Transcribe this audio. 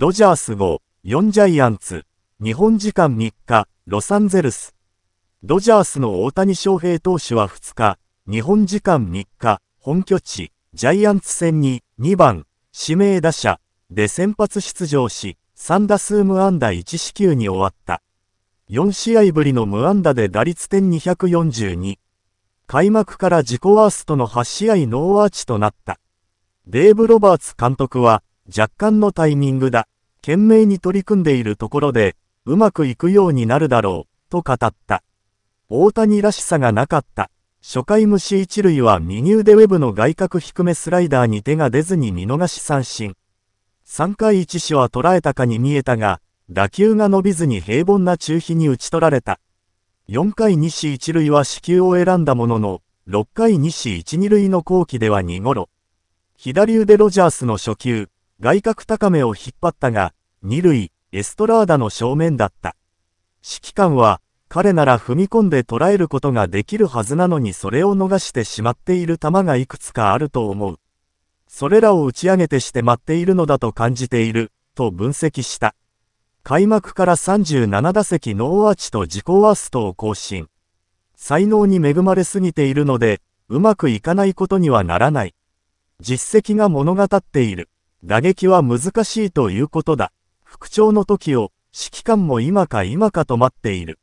ドジャース号、4ジャイアンツ、日本時間3日、ロサンゼルス。ドジャースの大谷翔平投手は2日、日本時間3日、本拠地、ジャイアンツ戦に2番、指名打者で先発出場し、3打数無安打1四球に終わった。4試合ぶりの無安打で打率点242。開幕から自己ワーストの8試合ノーアーチとなった。デーブ・ロバーツ監督は、若干のタイミングだ。懸命に取り組んでいるところで、うまくいくようになるだろう、と語った。大谷らしさがなかった。初回虫一塁は右腕ウェブの外角低めスライダーに手が出ずに見逃し三振。3回1死は捉えたかに見えたが、打球が伸びずに平凡な中飛に打ち取られた。4回二死1塁は死球を選んだものの、6回二死1、2塁の後期では二頃。左腕ロジャースの初球、外角高めを引っ張ったが、二塁、エストラーダの正面だった。指揮官は、彼なら踏み込んで捉えることができるはずなのにそれを逃してしまっている球がいくつかあると思う。それらを打ち上げてして待っているのだと感じている、と分析した。開幕から37打席ノーアーチと自己ワーストを更新。才能に恵まれすぎているので、うまくいかないことにはならない。実績が物語っている。打撃は難しいということだ。復調の時を、指揮官も今か今かと待っている。